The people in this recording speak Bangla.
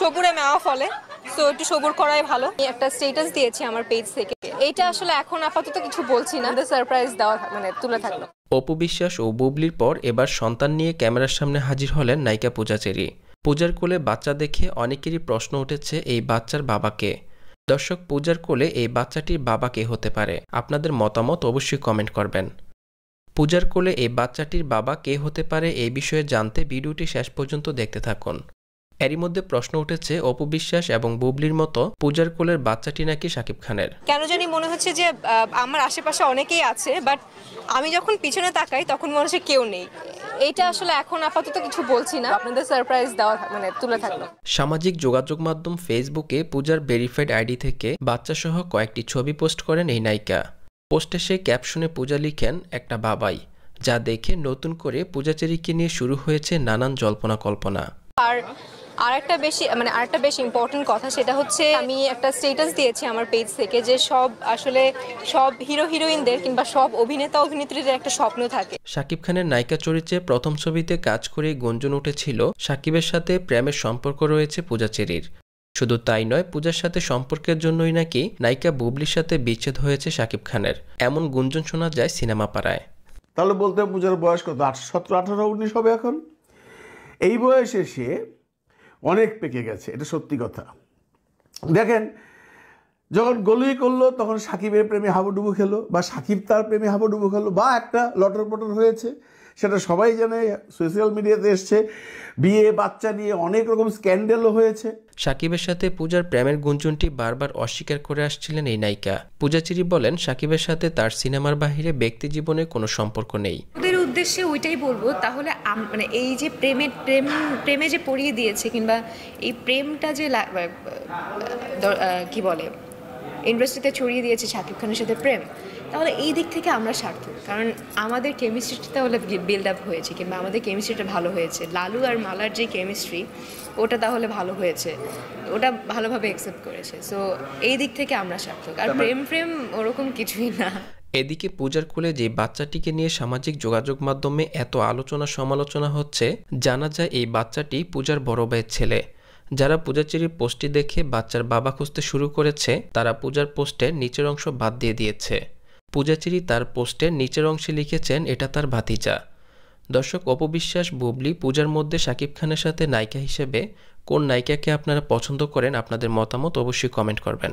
সবুরে মেওয়া ফলে সো একটু সবুর করাই ভালো একটা স্টেটাস দিয়েছি আমার পেজ থেকে এটা আসলে এখন আপাতত কিছু বলছি না সারপ্রাইজ দেওয়া মানে তুলে থাকলো অপু বিশ্বাস ও বুবলির পর এবার সন্তান নিয়ে ক্যামেরার সামনে হাজির হলেন নায়িকা পূজাচেরি পূজার কোলে বাচ্চা দেখে অনেকেরই প্রশ্ন উঠেছে এই বাচ্চার বাবাকে দর্শক পূজার কোলে এই বাচ্চাটির বাবা কে হতে পারে আপনাদের মতামত অবশ্যই কমেন্ট করবেন পূজার কোলে এই বাচ্চাটির বাবা কে হতে পারে এই বিষয়ে জানতে ভিডিওটি শেষ পর্যন্ত দেখতে থাকুন এরই মধ্যে প্রশ্ন উঠেছে অপবিশ্বাস এবং বুবলির মতো পূজার কোলের বাচ্চাটি নাকি শাকিব খানের কেন জানি মনে হচ্ছে যে আমার আশেপাশে অনেকেই আছে বাট আমি যখন পিছনে তাকাই তখন মনে হচ্ছে কেউ নেই এটা আসলে এখন আপাতত কিছু বলছি না আপনাদের সারপ্রাইজ দেওয়া মানে তুলে থাকলো সামাজিক যোগাযোগ মাধ্যম ফেসবুকে পূজার ভেরিফাইড আইডি থেকে বাচ্চা সহ কয়েকটি ছবি পোস্ট করেন এই নায়িকা পোস্টে সেই ক্যাপশনে পূজা লিখেন একটা বাবাই যা দেখে নতুন করে পূজাচেরিকে নিয়ে শুরু হয়েছে নানান জল্পনা কল্পনা আর আর একটা বেশি মানে আর একটা বেশ ইম্পর্টেন্ট কথা সেটা হচ্ছে আমি একটা স্টেটাস দিয়েছি আমার পেজ থেকে যে সব আসলে সব হিরো হিরোইনদের কিংবা সব অভিনেতা অভিনেত্রীদের একটা স্বপ্ন থাকে শাকিব খানের নায়িকা চরিত্রে প্রথম ছবিতে কাজ করে গুঞ্জন উঠেছিল শাকিবের সাথে প্রেমের সম্পর্ক রয়েছে পূজা চেরির শুধু তাই নয় পূজার সাথে সম্পর্কের জন্যই নাকি নায়িকা বুবলির সাথে বিচ্ছেদ হয়েছে শাকিব খানের এমন গুঞ্জন শোনা যায় সিনেমা পাড়ায় তাহলে বলতে পূজার বয়স কত সতেরো আঠারো উনিশ হবে এখন এই বয়সে সে অনেক পেকে গেছে এটা সত্যি কথা দেখেন যখন গলুই করলো তখন সাকিবের প্রেমে হাবুডুবু খেলো বা সাকিব তার প্রেমে হাবুডুবু খেলো বা একটা লটর পটর হয়েছে সেটা সবাই জানে সোশ্যাল মিডিয়াতে এসছে বিয়ে বাচ্চা নিয়ে অনেক রকম স্ক্যান্ডেলও হয়েছে সাকিবের সাথে পূজার প্রেমের গুঞ্জনটি বারবার অস্বীকার করে আসছিলেন এই নায়িকা পূজাচিরি বলেন সাকিবের সাথে তার সিনেমার বাহিরে ব্যক্তি জীবনে কোনো সম্পর্ক নেই উদ্দেশ্যে ওইটাই বলবো তাহলে মানে এই যে প্রেমের প্রেম প্রেমে যে পড়িয়ে দিয়েছে কিংবা এই প্রেমটা যে কি বলে ইন্ডাস্ট্রিতে ছড়িয়ে দিয়েছে শাকিব খানের সাথে প্রেম তাহলে এই দিক থেকে আমরা সার্থক কারণ আমাদের কেমিস্ট্রিটা তাহলে বিল্ড আপ হয়েছে কিংবা আমাদের কেমিস্ট্রিটা ভালো হয়েছে লালু আর মালার যে কেমিস্ট্রি ওটা তাহলে ভালো হয়েছে ওটা ভালোভাবে অ্যাকসেপ্ট করেছে সো এই দিক থেকে আমরা সার্থক আর মানে প্রেম প্রেম ওরকম কিছুই না এদিকে পূজার কোলে যে বাচ্চাটিকে নিয়ে সামাজিক যোগাযোগ মাধ্যমে এত আলোচনা সমালোচনা হচ্ছে জানা যায় এই বাচ্চাটি পূজার বড় ভাইয়ের ছেলে যারা পূজাচেরির পোস্টটি দেখে বাচ্চার বাবা খুঁজতে শুরু করেছে তারা পূজার পোস্টের নিচের অংশ বাদ দিয়ে দিয়েছে পূজাচিরি তার পোস্টের নিচের অংশে লিখেছেন এটা তার ভাতিজা দর্শক অপবিশ্বাস বুবলি পূজার মধ্যে শাকিব খানের সাথে নায়িকা হিসেবে কোন নায়িকাকে আপনারা পছন্দ করেন আপনাদের মতামত অবশ্যই কমেন্ট করবেন